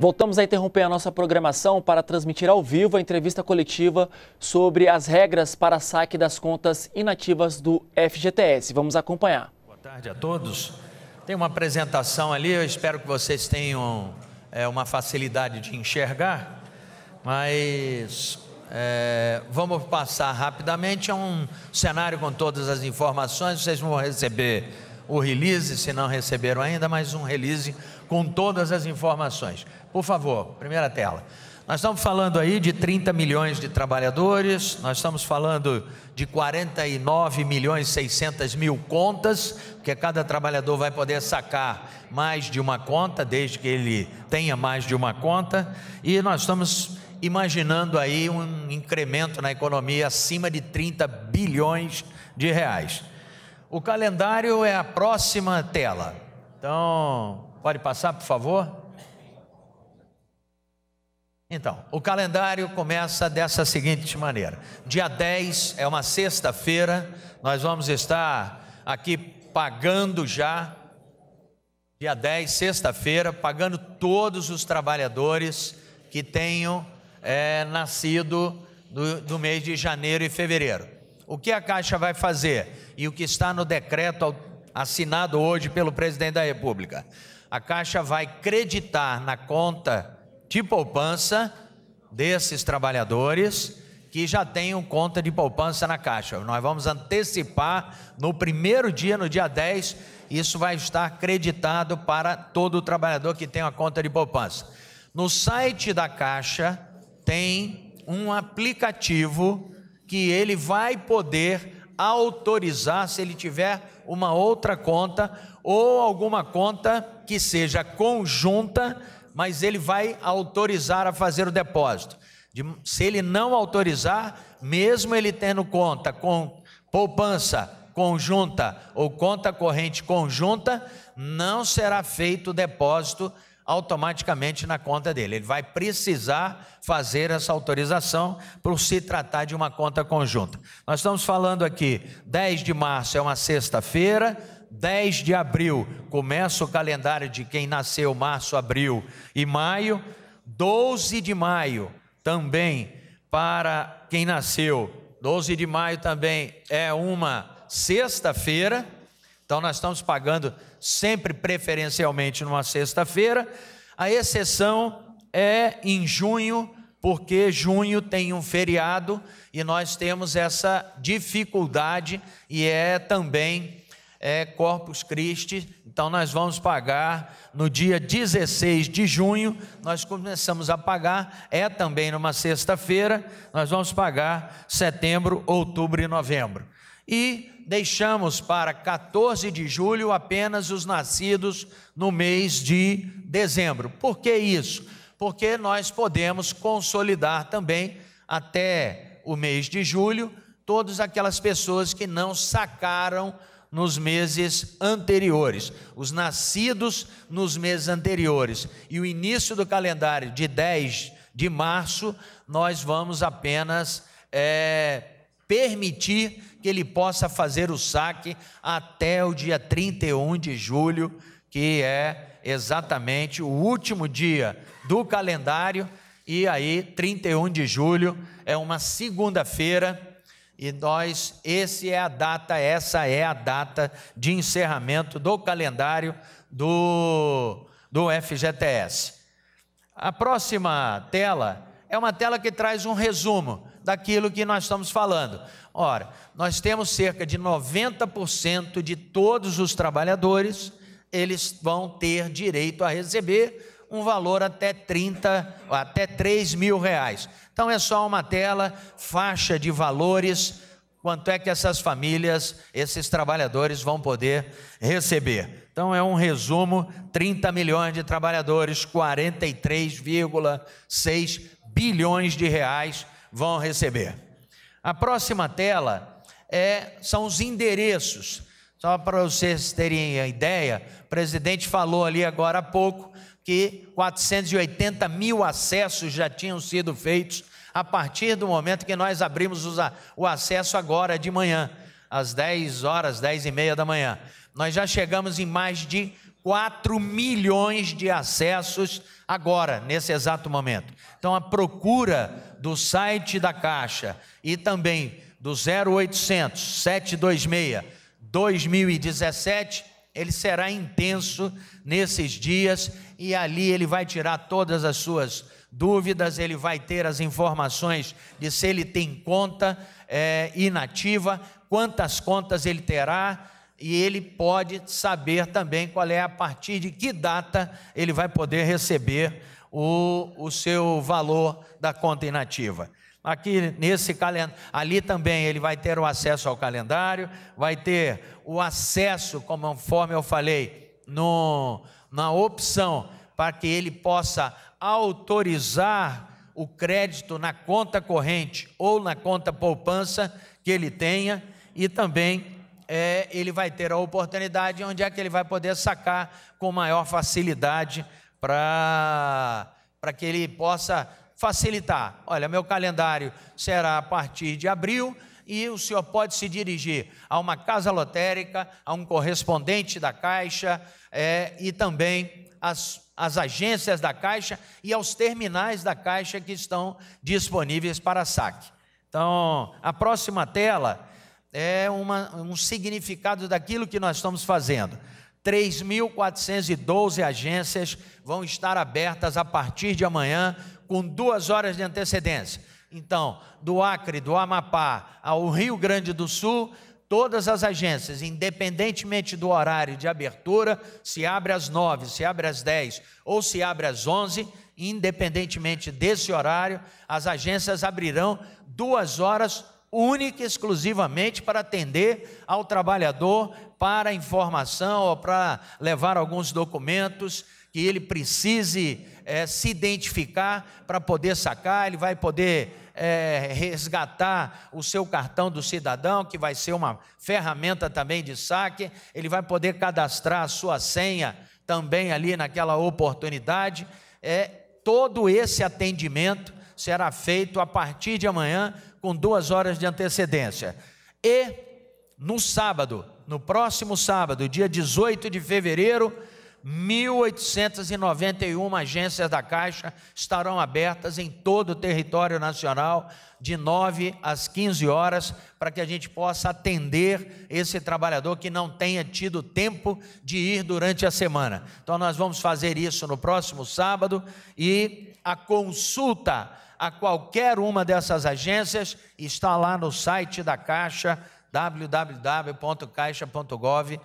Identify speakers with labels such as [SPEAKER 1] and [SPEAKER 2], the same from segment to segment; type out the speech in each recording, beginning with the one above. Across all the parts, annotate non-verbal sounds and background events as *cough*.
[SPEAKER 1] Voltamos a interromper a nossa programação para transmitir ao vivo a entrevista coletiva sobre as regras para saque das contas inativas do FGTS. Vamos acompanhar. Boa
[SPEAKER 2] tarde a todos. Tem uma apresentação ali, eu espero que vocês tenham é, uma facilidade de enxergar, mas é, vamos passar rapidamente a um cenário com todas as informações. Vocês vão receber o release, se não receberam ainda, mais um release com todas as informações. Por favor, primeira tela. Nós estamos falando aí de 30 milhões de trabalhadores, nós estamos falando de 49 milhões e 600 mil contas, porque cada trabalhador vai poder sacar mais de uma conta, desde que ele tenha mais de uma conta, e nós estamos imaginando aí um incremento na economia acima de 30 bilhões de reais. O calendário é a próxima tela. Então, Pode passar, por favor? Então, o calendário começa dessa seguinte maneira: dia 10 é uma sexta-feira, nós vamos estar aqui pagando já, dia 10, sexta-feira, pagando todos os trabalhadores que tenham é, nascido do, do mês de janeiro e fevereiro. O que a Caixa vai fazer e o que está no decreto assinado hoje pelo presidente da República? a Caixa vai creditar na conta de poupança desses trabalhadores que já tenham conta de poupança na Caixa. Nós vamos antecipar no primeiro dia, no dia 10, isso vai estar creditado para todo trabalhador que tem uma conta de poupança. No site da Caixa tem um aplicativo que ele vai poder autorizar se ele tiver uma outra conta ou alguma conta que seja conjunta, mas ele vai autorizar a fazer o depósito. De, se ele não autorizar, mesmo ele tendo conta com poupança conjunta ou conta corrente conjunta, não será feito o depósito automaticamente na conta dele. Ele vai precisar fazer essa autorização por se tratar de uma conta conjunta. Nós estamos falando aqui, 10 de março é uma sexta-feira, 10 de abril começa o calendário de quem nasceu março, abril e maio, 12 de maio também para quem nasceu, 12 de maio também é uma sexta-feira. Então nós estamos pagando sempre preferencialmente numa sexta-feira. A exceção é em junho, porque junho tem um feriado e nós temos essa dificuldade e é também é Corpus Christi, então nós vamos pagar no dia 16 de junho, nós começamos a pagar, é também numa sexta-feira, nós vamos pagar setembro, outubro e novembro. E deixamos para 14 de julho apenas os nascidos no mês de dezembro. Por que isso? Porque nós podemos consolidar também até o mês de julho todas aquelas pessoas que não sacaram nos meses anteriores, os nascidos nos meses anteriores e o início do calendário de 10 de março, nós vamos apenas é, permitir que ele possa fazer o saque até o dia 31 de julho, que é exatamente o último dia do calendário, e aí 31 de julho é uma segunda-feira. E nós, esse é a data, essa é a data de encerramento do calendário do, do FGTS. A próxima tela é uma tela que traz um resumo daquilo que nós estamos falando. Ora, nós temos cerca de 90% de todos os trabalhadores, eles vão ter direito a receber um valor até 30, até 3 mil reais. Então é só uma tela, faixa de valores, quanto é que essas famílias, esses trabalhadores vão poder receber. Então é um resumo: 30 milhões de trabalhadores, 43,6 bilhões de reais vão receber. A próxima tela é, são os endereços. Só para vocês terem a ideia, o presidente falou ali agora há pouco que 480 mil acessos já tinham sido feitos a partir do momento que nós abrimos o acesso agora de manhã, às 10 horas, 10 e meia da manhã. Nós já chegamos em mais de 4 milhões de acessos agora, nesse exato momento. Então, a procura do site da Caixa e também do 0800 726 2017, ele será intenso nesses dias e ali ele vai tirar todas as suas dúvidas, ele vai ter as informações de se ele tem conta é, inativa, quantas contas ele terá e ele pode saber também qual é a partir de que data ele vai poder receber o, o seu valor da conta inativa. Aqui nesse calendário, ali também ele vai ter o acesso ao calendário, vai ter o acesso, conforme eu falei, no, na opção para que ele possa autorizar o crédito na conta corrente ou na conta poupança que ele tenha e também é, ele vai ter a oportunidade onde é que ele vai poder sacar com maior facilidade para que ele possa facilitar. Olha, meu calendário será a partir de abril e o senhor pode se dirigir a uma casa lotérica, a um correspondente da Caixa é, e também as às agências da Caixa e aos terminais da Caixa que estão disponíveis para saque. Então, a próxima tela é uma, um significado daquilo que nós estamos fazendo. 3.412 agências vão estar abertas a partir de amanhã, com duas horas de antecedência. Então, do Acre, do Amapá ao Rio Grande do Sul, todas as agências, independentemente do horário de abertura, se abre às 9, se abre às 10 ou se abre às 11, independentemente desse horário, as agências abrirão duas horas única e exclusivamente para atender ao trabalhador, para informação ou para levar alguns documentos que ele precise é, se identificar para poder sacar, ele vai poder é, resgatar o seu cartão do cidadão, que vai ser uma ferramenta também de saque, ele vai poder cadastrar a sua senha também ali naquela oportunidade. É, todo esse atendimento será feito a partir de amanhã com duas horas de antecedência. E no sábado, no próximo sábado, dia 18 de fevereiro, 1.891 agências da Caixa estarão abertas em todo o território nacional, de 9 às 15 horas, para que a gente possa atender esse trabalhador que não tenha tido tempo de ir durante a semana. Então, nós vamos fazer isso no próximo sábado e a consulta a qualquer uma dessas agências, está lá no site da Caixa, www.caixa.gov.br.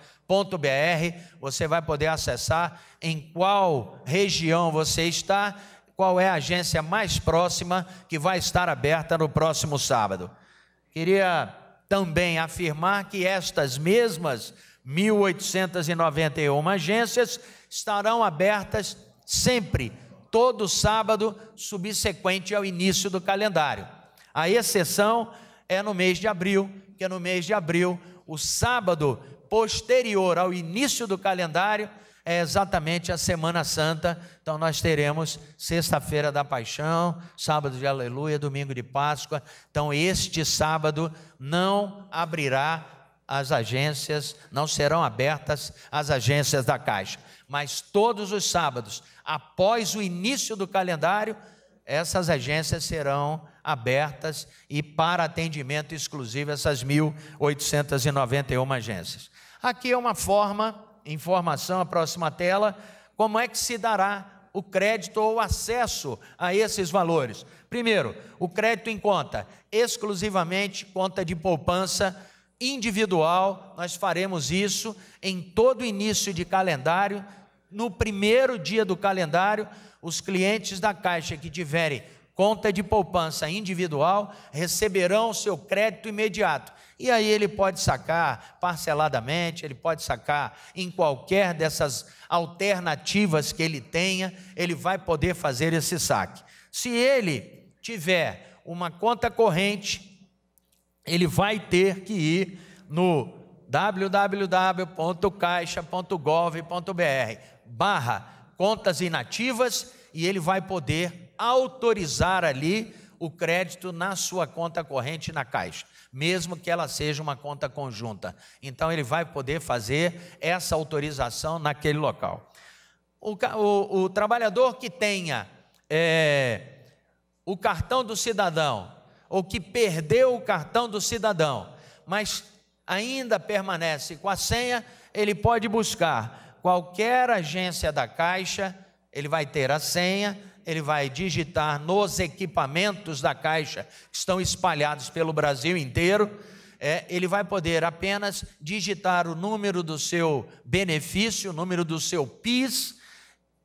[SPEAKER 2] Você vai poder acessar em qual região você está, qual é a agência mais próxima que vai estar aberta no próximo sábado. Queria também afirmar que estas mesmas 1.891 agências estarão abertas sempre todo sábado subsequente ao início do calendário. A exceção é no mês de abril, que é no mês de abril, o sábado posterior ao início do calendário é exatamente a Semana Santa. Então nós teremos sexta-feira da Paixão, sábado de Aleluia, domingo de Páscoa. Então este sábado não abrirá as agências, não serão abertas as agências da Caixa, mas todos os sábados, após o início do calendário, essas agências serão abertas e para atendimento exclusivo essas 1.891 agências. Aqui é uma forma, informação, a próxima tela, como é que se dará o crédito ou acesso a esses valores. Primeiro, o crédito em conta, exclusivamente conta de poupança individual, nós faremos isso em todo início de calendário. No primeiro dia do calendário, os clientes da Caixa que tiverem conta de poupança individual receberão seu crédito imediato. E aí ele pode sacar parceladamente, ele pode sacar em qualquer dessas alternativas que ele tenha, ele vai poder fazer esse saque. Se ele tiver uma conta corrente ele vai ter que ir no www.caixa.gov.br barra contas inativas e ele vai poder autorizar ali o crédito na sua conta corrente na Caixa, mesmo que ela seja uma conta conjunta. Então ele vai poder fazer essa autorização naquele local. O, o, o trabalhador que tenha é, o cartão do cidadão ou que perdeu o cartão do cidadão, mas ainda permanece com a senha, ele pode buscar qualquer agência da Caixa, ele vai ter a senha, ele vai digitar nos equipamentos da Caixa, que estão espalhados pelo Brasil inteiro, é, ele vai poder apenas digitar o número do seu benefício, o número do seu PIS,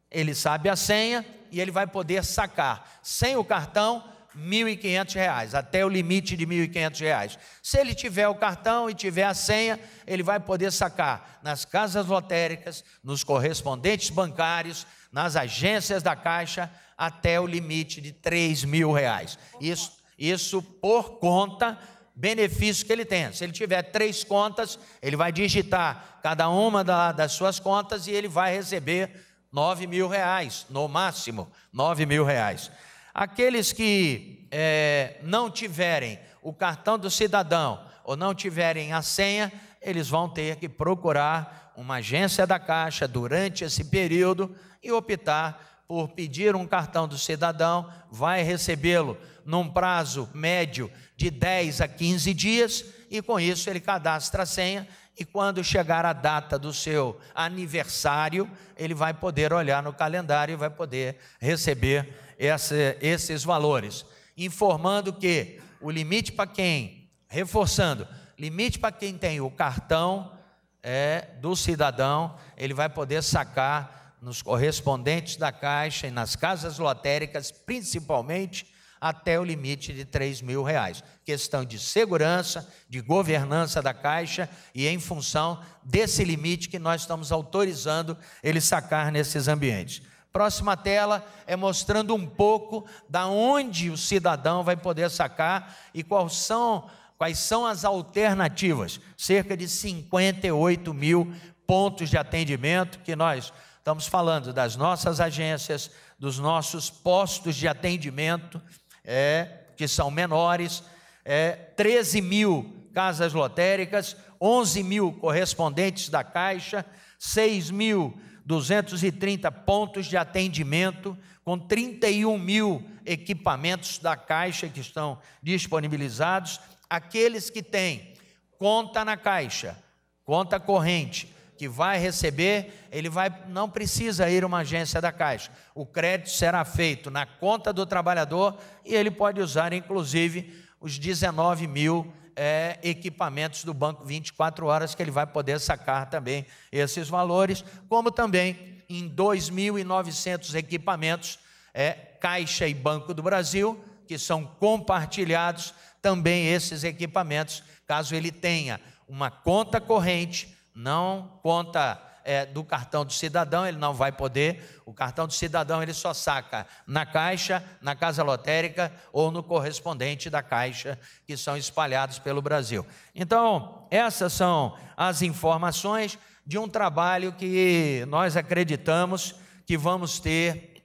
[SPEAKER 2] ele sabe a senha e ele vai poder sacar sem o cartão R$ reais, até o limite de R$ reais. Se ele tiver o cartão e tiver a senha, ele vai poder sacar nas casas lotéricas, nos correspondentes bancários, nas agências da Caixa, até o limite de R$ reais. Isso, isso por conta benefício que ele tem. Se ele tiver três contas, ele vai digitar cada uma da, das suas contas e ele vai receber nove mil reais, no máximo, nove mil reais. Aqueles que é, não tiverem o cartão do cidadão ou não tiverem a senha, eles vão ter que procurar uma agência da Caixa durante esse período e optar por pedir um cartão do cidadão, vai recebê-lo num prazo médio de 10 a 15 dias e com isso ele cadastra a senha e quando chegar a data do seu aniversário, ele vai poder olhar no calendário e vai poder receber essa, esses valores, informando que o limite para quem, reforçando, limite para quem tem o cartão é do cidadão, ele vai poder sacar nos correspondentes da Caixa e nas casas lotéricas, principalmente, até o limite de 3 mil reais. Questão de segurança, de governança da Caixa e em função desse limite que nós estamos autorizando ele sacar nesses ambientes. Próxima tela é mostrando um pouco da onde o cidadão vai poder sacar e quais são, quais são as alternativas. Cerca de 58 mil pontos de atendimento que nós estamos falando das nossas agências, dos nossos postos de atendimento, é, que são menores, é, 13 mil casas lotéricas, 11 mil correspondentes da Caixa, 6 mil 230 pontos de atendimento, com 31 mil equipamentos da Caixa que estão disponibilizados. Aqueles que têm conta na Caixa, conta corrente, que vai receber, ele vai, não precisa ir a uma agência da Caixa. O crédito será feito na conta do trabalhador e ele pode usar, inclusive, os 19 mil é, equipamentos do banco 24 horas, que ele vai poder sacar também esses valores, como também em 2.900 equipamentos, é, Caixa e Banco do Brasil, que são compartilhados também esses equipamentos, caso ele tenha uma conta corrente, não conta é, do cartão do cidadão, ele não vai poder. O cartão do cidadão ele só saca na caixa, na casa lotérica ou no correspondente da caixa, que são espalhados pelo Brasil. Então, essas são as informações de um trabalho que nós acreditamos que vamos ter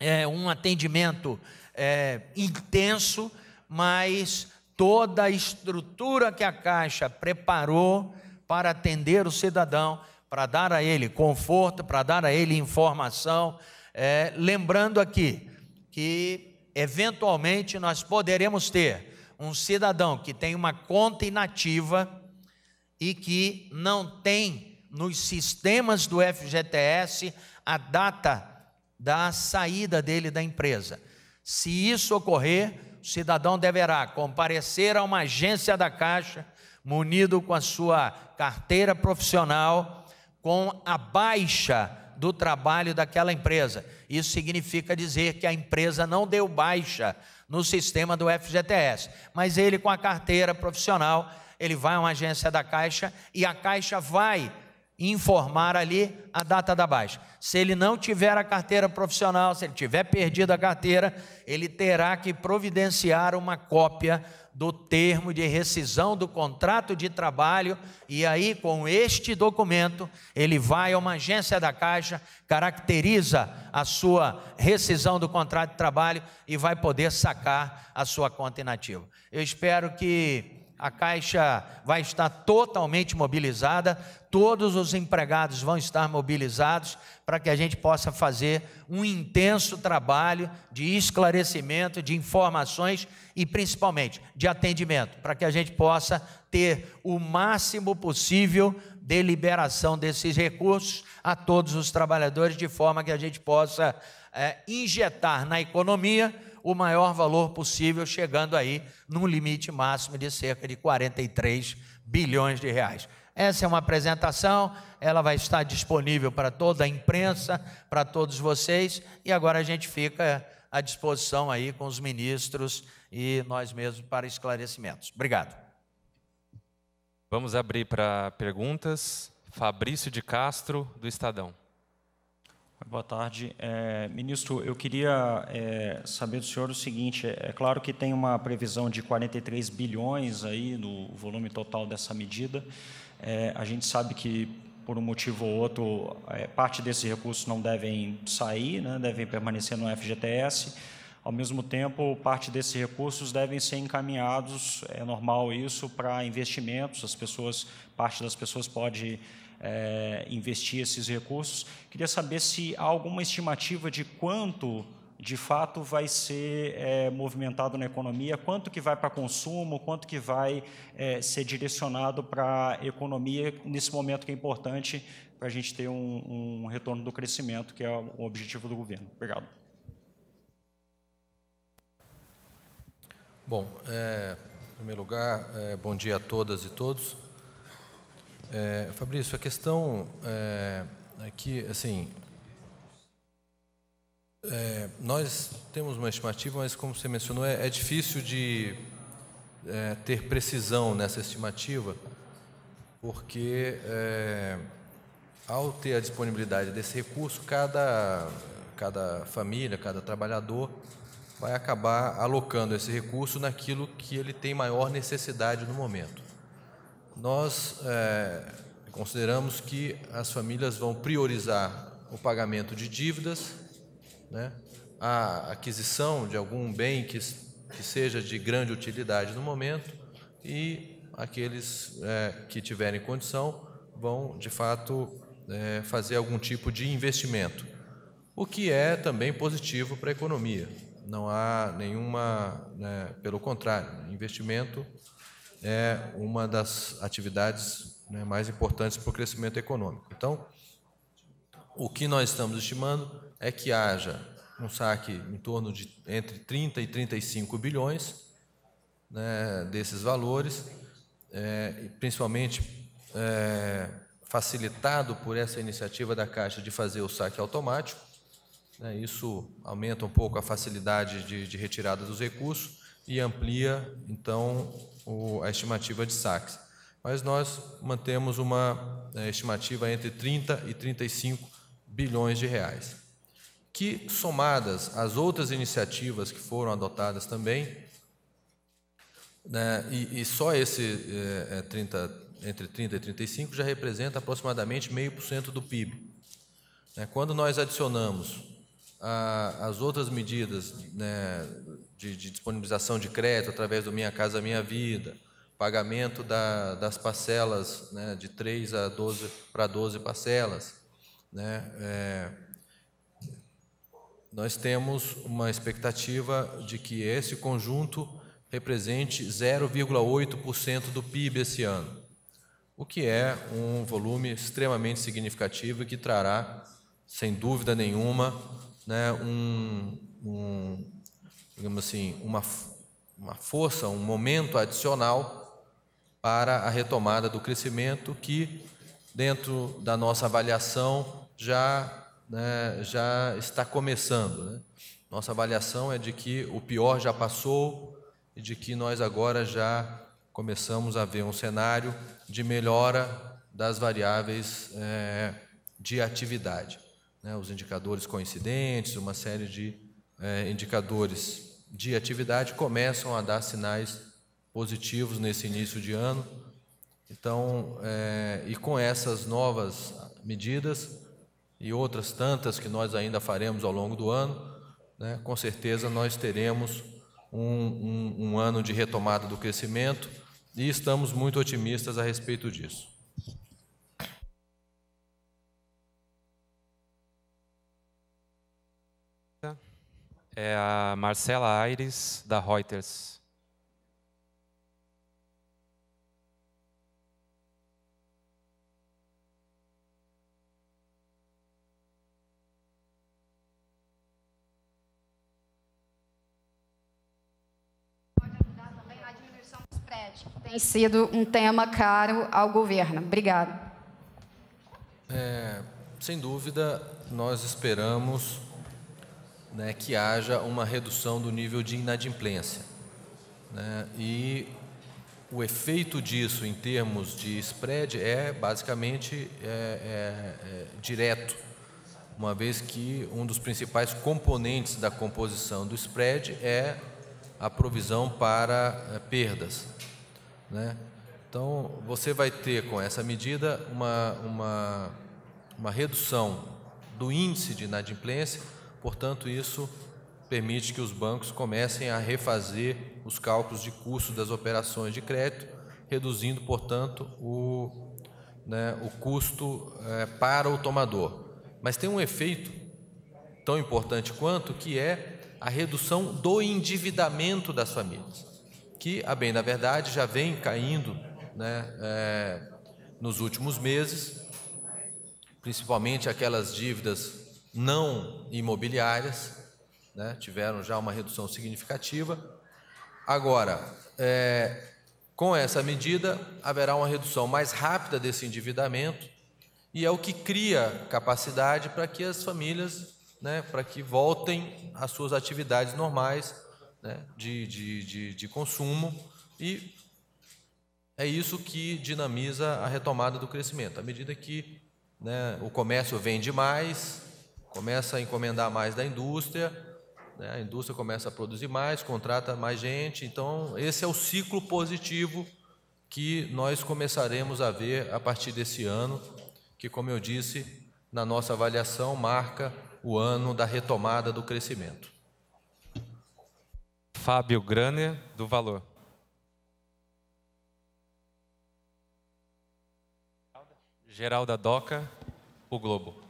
[SPEAKER 2] é, um atendimento é, intenso, mas toda a estrutura que a Caixa preparou para atender o cidadão para dar a ele conforto, para dar a ele informação. É, lembrando aqui que, eventualmente, nós poderemos ter um cidadão que tem uma conta inativa e que não tem nos sistemas do FGTS a data da saída dele da empresa. Se isso ocorrer, o cidadão deverá comparecer a uma agência da Caixa, munido com a sua carteira profissional com a baixa do trabalho daquela empresa. Isso significa dizer que a empresa não deu baixa no sistema do FGTS, mas ele com a carteira profissional, ele vai a uma agência da Caixa e a Caixa vai informar ali a data da baixa. Se ele não tiver a carteira profissional, se ele tiver perdido a carteira, ele terá que providenciar uma cópia do termo de rescisão do contrato de trabalho, e aí, com este documento, ele vai a uma agência da Caixa, caracteriza a sua rescisão do contrato de trabalho e vai poder sacar a sua conta inativa. Eu espero que a Caixa vai estar totalmente mobilizada, todos os empregados vão estar mobilizados para que a gente possa fazer um intenso trabalho de esclarecimento, de informações e principalmente de atendimento, para que a gente possa ter o máximo possível de liberação desses recursos a todos os trabalhadores, de forma que a gente possa é, injetar na economia o maior valor possível, chegando aí num limite máximo de cerca de 43 bilhões de reais. Essa é uma apresentação, ela vai estar disponível para toda a imprensa, para todos vocês, e agora a gente fica à disposição aí com os ministros e nós mesmos para esclarecimentos. Obrigado. Vamos abrir para perguntas. Fabrício de Castro,
[SPEAKER 3] do Estadão.
[SPEAKER 4] Boa tarde. É, ministro, eu queria é, saber do senhor o seguinte: é, é claro que tem uma previsão de 43 bilhões aí no volume total dessa medida. É, a gente sabe que, por um motivo ou outro, é, parte desses recursos não devem sair, né, devem permanecer no FGTS. Ao mesmo tempo, parte desses recursos devem ser encaminhados, é normal isso, para investimentos. As pessoas, parte das pessoas pode é, investir esses recursos. Queria saber se há alguma estimativa de quanto, de fato, vai ser é, movimentado na economia, quanto que vai para consumo, quanto que vai é, ser direcionado para a economia nesse momento que é importante para a gente ter um, um retorno do crescimento, que é o objetivo do governo. Obrigado.
[SPEAKER 3] Bom, é, em primeiro lugar, é, bom dia a todas e todos. É, Fabrício, a questão é, é que, assim, é, nós temos uma estimativa, mas como você mencionou, é, é difícil de é, ter precisão nessa estimativa, porque é, ao ter a disponibilidade desse recurso, cada, cada família, cada trabalhador vai acabar alocando esse recurso naquilo que ele tem maior necessidade no momento nós é, consideramos que as famílias vão priorizar o pagamento de dívidas, né, a aquisição de algum bem que, que seja de grande utilidade no momento e aqueles é, que tiverem condição vão, de fato, é, fazer algum tipo de investimento, o que é também positivo para a economia. Não há nenhuma, né, pelo contrário, investimento é uma das atividades né, mais importantes para o crescimento econômico. Então, o que nós estamos estimando é que haja um saque em torno de entre 30 e 35 bilhões né, desses valores, é, principalmente é, facilitado por essa iniciativa da Caixa de fazer o saque automático. Né, isso aumenta um pouco a facilidade de, de retirada dos recursos e amplia, então, o, a estimativa de saques. Mas nós mantemos uma é, estimativa entre 30 e 35 bilhões de reais. Que, somadas às outras iniciativas que foram adotadas também, né, e, e, só esse é, eh, 30, eh, entre 30 e 35 já representa aproximadamente 0,5% do PIB. Né, quando nós adicionamos a, as outras medidas né, de, de disponibilização de crédito através do Minha Casa Minha Vida, pagamento da, das parcelas né, de 3 a 12 para 12 parcelas. Né, é, nós temos uma expectativa de que esse conjunto represente 0,8% do PIB esse ano, o que é um volume extremamente significativo e que trará, sem dúvida nenhuma, né, um, um digamos assim, uma, uma força, um momento adicional para a retomada do crescimento que, dentro da nossa avaliação, já, né, já está começando. Né? Nossa avaliação é de que o pior já passou e de que nós agora já começamos a ver um cenário de melhora das variáveis é, de atividade. Né? Os indicadores coincidentes, uma série de é, indicadores de atividade começam a dar sinais positivos nesse início de ano. Então, é, e com essas novas medidas e outras tantas que nós ainda faremos ao longo do ano, né, com certeza nós teremos um, um, um ano de retomada do crescimento e estamos muito otimistas a respeito disso. é
[SPEAKER 5] a Marcela Aires, da Reuters.
[SPEAKER 1] Pode ajudar também a que
[SPEAKER 6] tem sido um tema caro ao governo. Obrigada.
[SPEAKER 1] É,
[SPEAKER 3] sem dúvida, nós esperamos né, que haja uma redução do nível de inadimplência. Né, e o efeito disso em termos de spread é basicamente é, é, é, direto, uma vez que um dos principais componentes da composição do spread é a provisão para é, perdas. Né? Então, você vai ter com essa medida uma, uma, uma redução do índice de inadimplência Portanto, isso permite que os bancos comecem a refazer os cálculos de custo das operações de crédito, reduzindo, portanto, o, né, o custo é, para o tomador. Mas tem um efeito tão importante quanto que é a redução do endividamento das famílias, que, a bem da verdade, já vem caindo né, é, nos últimos meses, principalmente aquelas dívidas não imobiliárias, né, tiveram já uma redução significativa. Agora, é, com essa medida, haverá uma redução mais rápida desse endividamento e é o que cria capacidade para que as famílias, né, para que voltem às suas atividades normais né, de, de, de, de consumo e é isso que dinamiza a retomada do crescimento. À medida que né, o comércio vende mais, começa a encomendar mais da indústria, né? a indústria começa a produzir mais, contrata mais gente. Então, esse é o ciclo positivo que nós começaremos a ver a partir desse ano, que, como eu disse, na nossa avaliação, marca o ano da retomada do crescimento.
[SPEAKER 5] Fábio Graner,
[SPEAKER 3] do Valor. Geralda Doca, o Globo.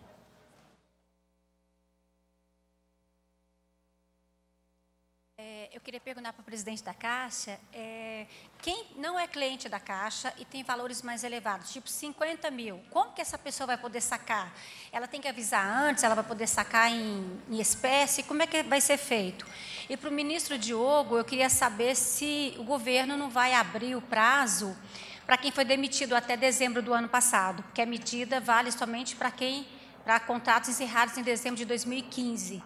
[SPEAKER 6] Eu queria perguntar para o presidente da Caixa, é, quem não é cliente da Caixa e tem valores mais elevados, tipo 50 mil, como que essa pessoa vai poder sacar? Ela tem que avisar antes, ela vai poder sacar em, em espécie, como é que vai ser feito? E para o ministro Diogo, eu queria saber se o governo não vai abrir o prazo para quem foi demitido até dezembro do ano passado, porque a medida vale somente para quem, para contratos encerrados em dezembro de 2015.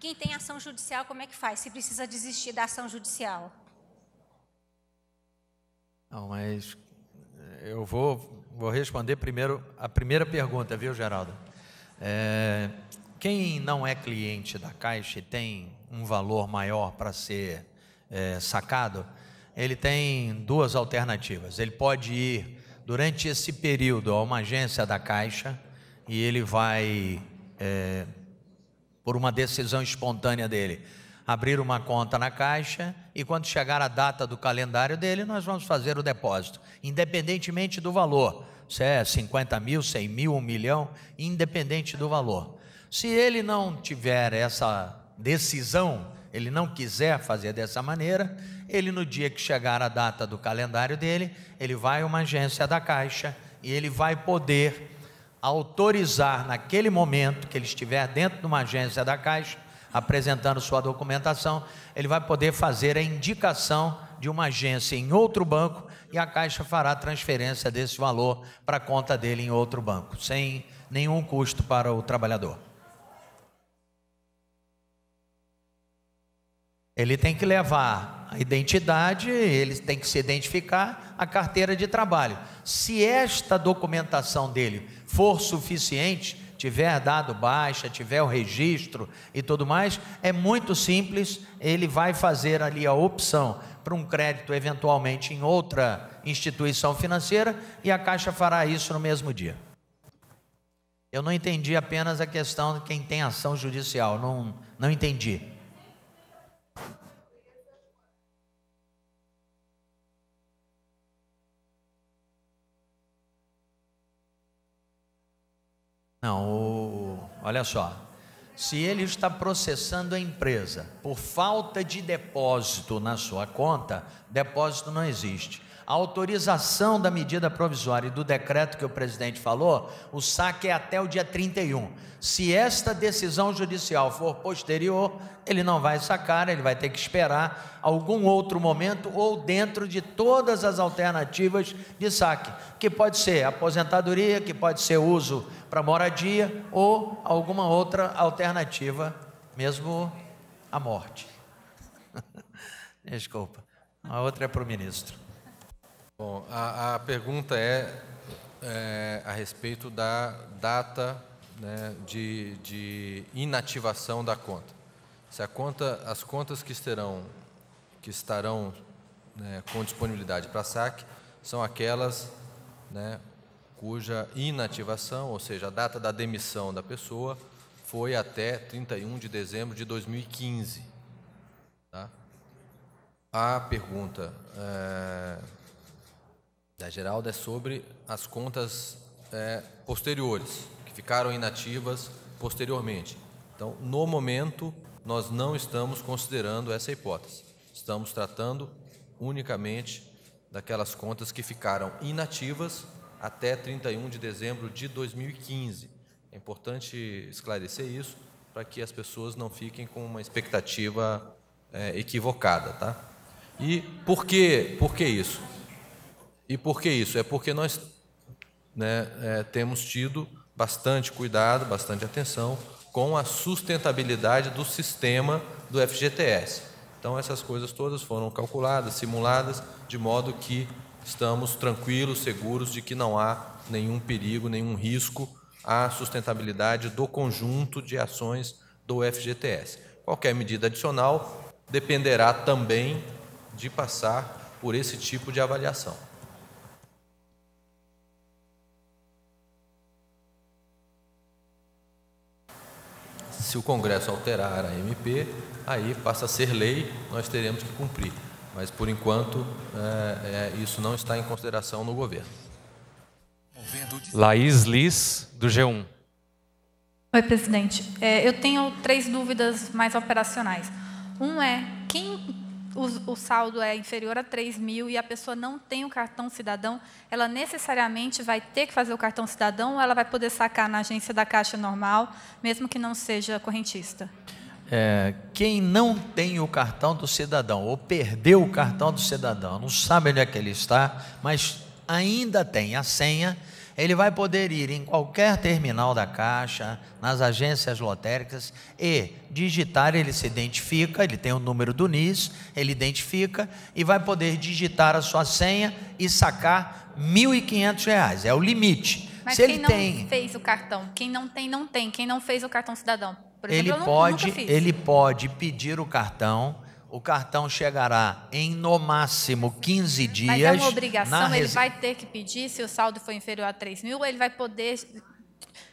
[SPEAKER 6] Quem tem ação judicial, como é que faz? Se precisa desistir da ação judicial?
[SPEAKER 2] Não, mas eh, eu vou, vou responder primeiro a primeira pergunta, viu, Geraldo? É, quem não é cliente da Caixa e tem um valor maior para ser é, sacado, ele tem duas alternativas. Ele pode ir durante esse período a uma agência da Caixa e ele vai é, por uma decisão espontânea dele, abrir uma conta na Caixa e quando chegar a data do calendário dele, nós vamos fazer o depósito, independentemente do valor. Se é 50 mil, 100 mil, 1 milhão, independente do valor. Se ele não tiver essa decisão, ele não quiser fazer dessa maneira, ele no dia que chegar a data do calendário dele, ele vai a uma agência da Caixa e ele vai poder autorizar naquele momento que ele estiver dentro de uma agência da Caixa, apresentando sua documentação, ele vai poder fazer a indicação de uma agência em outro banco e a Caixa fará a transferência desse valor para a conta dele em outro banco, sem nenhum custo para o trabalhador. Ele tem que levar a identidade, ele tem que se identificar a carteira de trabalho. Se esta documentação dele for suficiente, tiver dado baixa, tiver o registro e tudo mais, é muito simples, ele vai fazer ali a opção para um crédito eventualmente em outra instituição financeira e a Caixa fará isso no mesmo dia. Eu não entendi apenas a questão de quem tem ação judicial, não, não entendi. Não, olha só. Se ele está processando a empresa por falta de depósito na sua conta, depósito não existe a autorização da medida provisória e do decreto que o presidente falou, o saque é até o dia 31. Se esta decisão judicial for posterior, ele não vai sacar, ele vai ter que esperar algum outro momento ou dentro de todas as alternativas de saque, que pode ser aposentadoria, que pode ser uso para moradia ou alguma outra alternativa, mesmo a morte. *laughs* Desculpa. A outra é para o ministro. Bom, a, a pergunta é, é,
[SPEAKER 3] a respeito da data né, de, de, inativação da conta. Se a conta, as contas que, estarão, que estarão né, com disponibilidade para saque são aquelas né, cuja inativação, ou seja, a data da demissão da pessoa, foi até 31 de dezembro de 2015. Tá? A pergunta: é, da Geralda é sobre as contas é, posteriores, que ficaram inativas posteriormente. Então, no momento, nós não estamos considerando essa hipótese. Estamos tratando unicamente daquelas contas que ficaram inativas até 31 de dezembro de 2015. É importante esclarecer isso para que as pessoas não fiquem com uma expectativa é, equivocada. Tá? E por que, por que isso? E por que isso? É porque nós né, é, temos tido bastante cuidado, bastante atenção com a sustentabilidade do sistema do FGTS. Então, essas coisas todas foram calculadas, simuladas, de modo que estamos tranquilos, seguros de que não há nenhum perigo, nenhum risco à sustentabilidade do conjunto de ações do FGTS. Qualquer medida adicional dependerá também de passar por esse tipo de avaliação. Se o Congresso alterar a MP, aí passa a ser lei, nós teremos que cumprir. Mas, por enquanto, é, é, isso não está em consideração no governo.
[SPEAKER 5] Laís Liz, do G1.
[SPEAKER 6] Oi, presidente. É, eu tenho três dúvidas mais operacionais. Um é, quem o, o saldo é inferior a 3 mil e a pessoa não tem o cartão cidadão, ela necessariamente vai ter que fazer o cartão cidadão ou ela vai poder sacar na agência da Caixa normal, mesmo que não seja correntista?
[SPEAKER 2] É, quem não tem o cartão do cidadão ou perdeu o cartão do cidadão, não sabe onde é que ele está, mas ainda tem a senha, ele vai poder ir em qualquer terminal da Caixa, nas agências lotéricas e digitar, ele se identifica, ele tem o número do NIS, ele identifica e vai poder digitar a sua senha e sacar R$ 1.500, é o limite.
[SPEAKER 6] Mas se quem ele não tem... fez o cartão, quem não tem, não tem, quem não fez o cartão cidadão, por exemplo, ele eu não, pode, Ele
[SPEAKER 2] pode pedir o cartão o cartão chegará em no máximo 15 dias. Mas é uma obrigação, ele vai
[SPEAKER 6] ter que pedir, se o saldo for inferior a 3 mil, ele vai poder...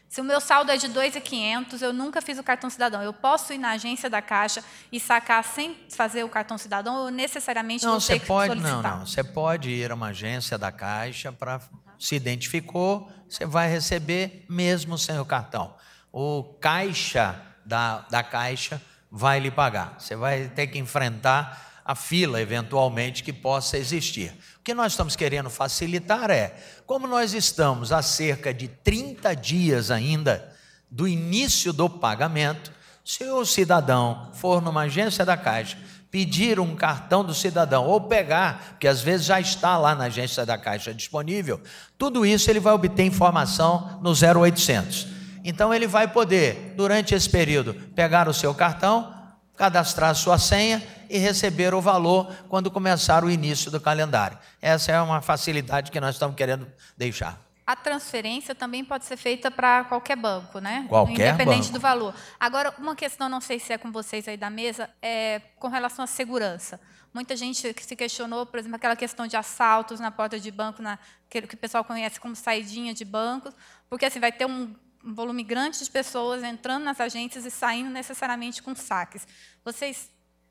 [SPEAKER 6] Se o meu saldo é de 2,500, eu nunca fiz o cartão cidadão. Eu posso ir na agência da Caixa e sacar sem fazer o cartão cidadão, ou necessariamente não, vou ter pode, solicitar? Não, não.
[SPEAKER 2] Você pode ir a uma agência da Caixa para... Se identificou, você vai receber mesmo sem o cartão. O Caixa da, da Caixa vai lhe pagar. Você vai ter que enfrentar a fila, eventualmente, que possa existir. O que nós estamos querendo facilitar é, como nós estamos a cerca de 30 dias ainda do início do pagamento, se o cidadão for numa agência da Caixa pedir um cartão do cidadão ou pegar, porque às vezes já está lá na agência da Caixa disponível, tudo isso ele vai obter informação no 0800. Então ele vai poder, durante esse período, pegar o seu cartão, cadastrar sua senha e receber o valor quando começar o início do calendário. Essa é uma facilidade que nós estamos querendo deixar.
[SPEAKER 6] A transferência também pode ser feita para qualquer banco, né? Qualquer Independente banco. do valor. Agora, uma questão, não sei se é com vocês aí da mesa, é com relação à segurança. Muita gente que se questionou, por exemplo, aquela questão de assaltos na porta de banco, na, que o pessoal conhece como saidinha de bancos, porque assim, vai ter um um volume grande de pessoas entrando nas agências e saindo necessariamente com saques. Vocês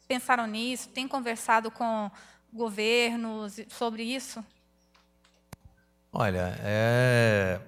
[SPEAKER 6] pensaram nisso? Tem conversado com governos sobre isso?
[SPEAKER 2] Olha, é...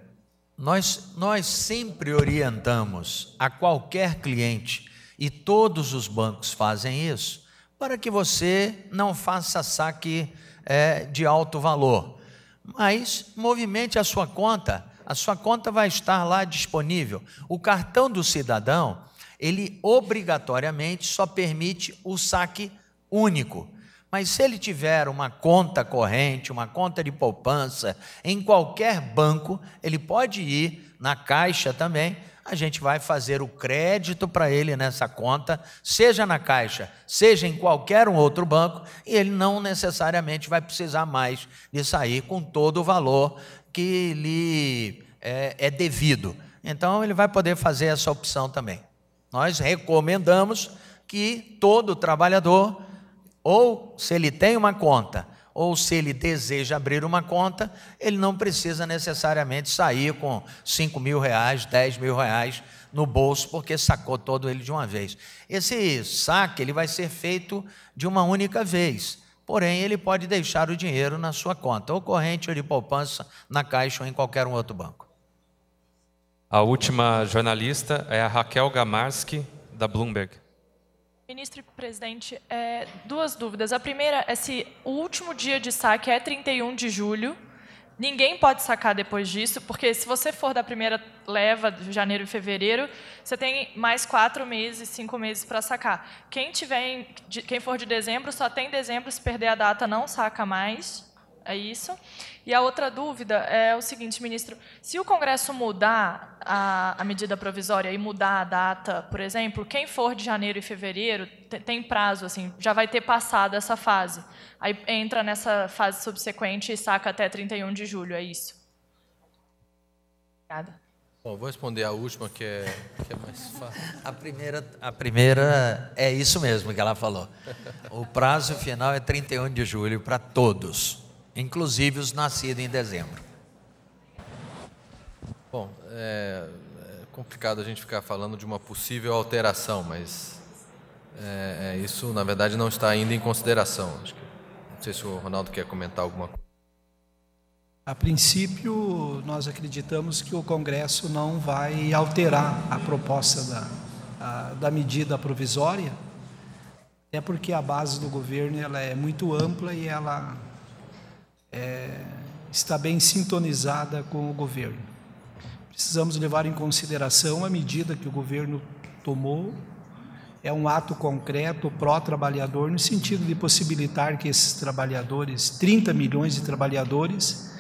[SPEAKER 2] nós, nós sempre orientamos a qualquer cliente, e todos os bancos fazem isso, para que você não faça saque é, de alto valor, mas movimente a sua conta a sua conta vai estar lá disponível. O cartão do cidadão, ele obrigatoriamente só permite o saque único. Mas se ele tiver uma conta corrente, uma conta de poupança, em qualquer banco, ele pode ir na caixa também. A gente vai fazer o crédito para ele nessa conta, seja na caixa, seja em qualquer um outro banco, e ele não necessariamente vai precisar mais de sair com todo o valor que lhe é, é devido. Então, ele vai poder fazer essa opção também. Nós recomendamos que todo trabalhador, ou se ele tem uma conta, ou se ele deseja abrir uma conta, ele não precisa necessariamente sair com 5 mil reais, 10 mil reais no bolso, porque sacou todo ele de uma vez. Esse saque ele vai ser feito de uma única vez porém ele pode deixar o dinheiro na sua conta, ou corrente ou de poupança, na Caixa ou em qualquer um outro banco.
[SPEAKER 5] A última jornalista é a Raquel Gamarski, da Bloomberg.
[SPEAKER 6] Ministro e presidente, é, duas dúvidas. A primeira é se o último dia de saque é 31 de julho Ninguém pode sacar depois disso, porque se você for da primeira leva, de janeiro e fevereiro, você tem mais quatro meses, cinco meses para sacar. Quem, tiver em, de, quem for de dezembro, só tem dezembro, se perder a data, não saca mais. É isso. E a outra dúvida é o seguinte, ministro: se o Congresso mudar a, a medida provisória e mudar a data, por exemplo, quem for de janeiro e fevereiro tem, tem prazo, assim, já vai ter passado essa fase. Aí entra nessa fase subsequente e saca até 31 de julho, é isso? Obrigada.
[SPEAKER 2] Bom, vou responder a última, que é, que é mais fácil. A primeira, a primeira é isso mesmo que ela falou. O prazo final é 31 de julho para todos inclusive os nascidos em dezembro.
[SPEAKER 3] Bom, é, é complicado a gente ficar falando de uma possível alteração, mas é, é, isso, na verdade, não está ainda em consideração. Acho que, não sei se o Ronaldo quer comentar alguma coisa.
[SPEAKER 4] A princípio, nós acreditamos que o Congresso não vai alterar a proposta da, a, da medida provisória, até porque a base do governo ela é muito ampla e ela é, está bem sintonizada com o governo. Precisamos levar em consideração a medida que o governo tomou. É um ato concreto pró-trabalhador, no sentido de possibilitar que esses trabalhadores, 30 milhões de trabalhadores,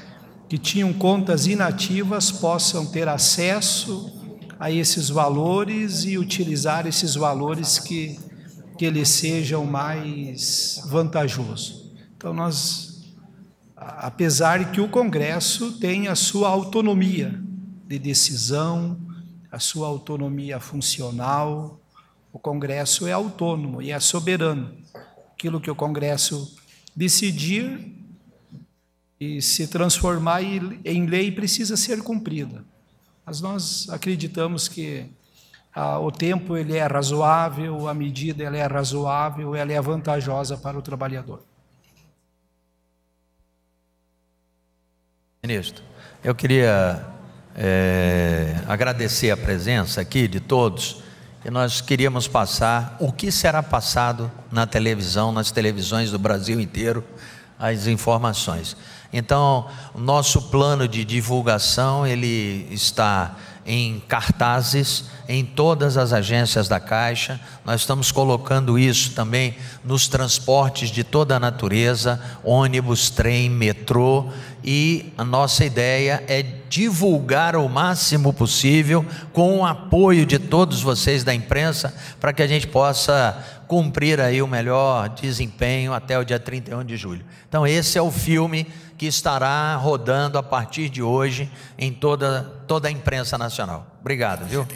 [SPEAKER 4] que tinham contas inativas, possam ter acesso a esses valores e utilizar esses valores que, que eles sejam mais vantajosos. Então, nós apesar de que o Congresso tem a sua autonomia de decisão, a sua autonomia funcional. O Congresso é autônomo e é soberano. Aquilo que o Congresso decidir e se transformar em lei precisa ser cumprida. Mas nós acreditamos que ah, o tempo ele é razoável, a medida ela é razoável, ela é vantajosa para o trabalhador.
[SPEAKER 2] Ministro, eu queria é, agradecer a presença aqui de todos e nós queríamos passar o que será passado na televisão, nas televisões do Brasil inteiro, as informações. Então, nosso plano de divulgação ele está em cartazes em todas as agências da Caixa. Nós estamos colocando isso também nos transportes de toda a natureza, ônibus, trem, metrô, e a nossa ideia é divulgar o máximo possível com o apoio de todos vocês da imprensa para que a gente possa cumprir aí o melhor desempenho até o dia 31 de julho. Então esse é o filme que estará rodando a partir de hoje em toda, toda a imprensa nacional. Obrigado, viu?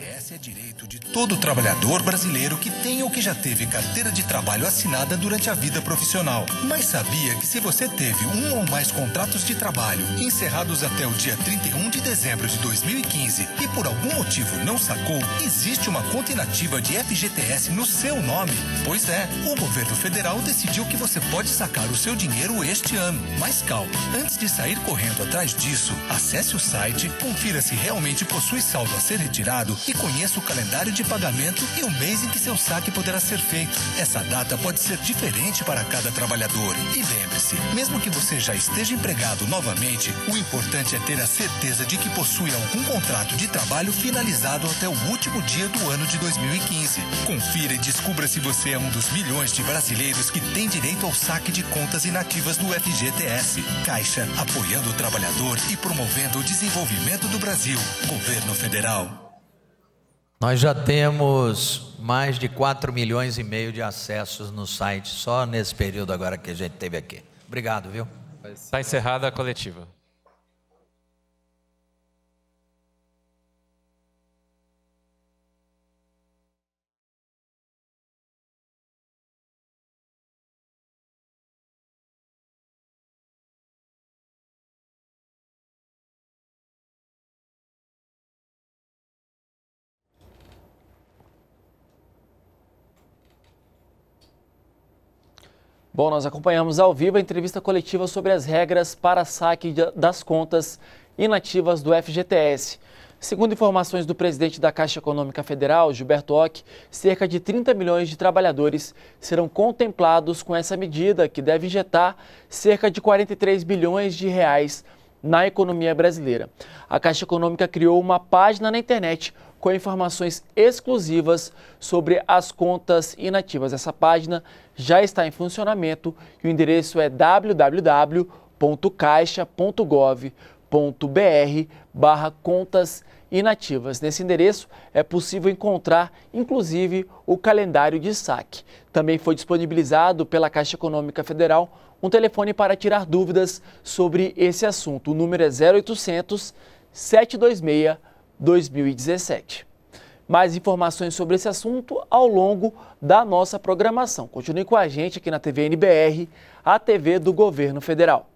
[SPEAKER 5] todo trabalhador brasileiro que tem ou que já teve carteira de trabalho assinada durante a vida profissional. Mas sabia que se você teve um ou mais contratos de trabalho encerrados até o dia 31 de dezembro de 2015 e por algum motivo não sacou, existe uma conta inativa de FGTS no seu nome? Pois é, o governo federal decidiu que você pode sacar o seu dinheiro este ano. Mas calma, antes de sair correndo atrás disso, acesse o site, confira se realmente possui saldo a ser retirado e conheça o calendário de de pagamento e o mês em que seu saque poderá ser feito. Essa data pode ser diferente para cada trabalhador. E lembre-se, mesmo que você já esteja empregado novamente, o importante é ter a certeza de que possui algum contrato de trabalho finalizado até o último dia do ano de 2015. Confira e descubra se você é um dos milhões de brasileiros que tem direito ao saque de contas inativas do FGTS. Caixa, apoiando o trabalhador e promovendo o desenvolvimento do Brasil.
[SPEAKER 2] Governo Federal. Nós já temos mais de 4 milhões e meio de acessos no site, só nesse período agora que a gente teve aqui. Obrigado, viu?
[SPEAKER 1] Está encerrada a coletiva. Bom, nós acompanhamos ao vivo a entrevista coletiva sobre as regras para saque das contas inativas do FGTS. Segundo informações do presidente da Caixa Econômica Federal, Gilberto Ock, cerca de 30 milhões de trabalhadores serão contemplados com essa medida, que deve injetar cerca de 43 bilhões de reais na economia brasileira. A Caixa Econômica criou uma página na internet com informações exclusivas sobre as contas inativas. Essa página já está em funcionamento e o endereço é www.caixa.gov.br barra contas inativas. Nesse endereço é possível encontrar, inclusive, o calendário de saque. Também foi disponibilizado pela Caixa Econômica Federal um telefone para tirar dúvidas sobre esse assunto. O número é 0800 726 2017. Mais informações sobre esse assunto ao longo da nossa programação. Continue com a gente aqui na TV NBR, a TV do Governo Federal.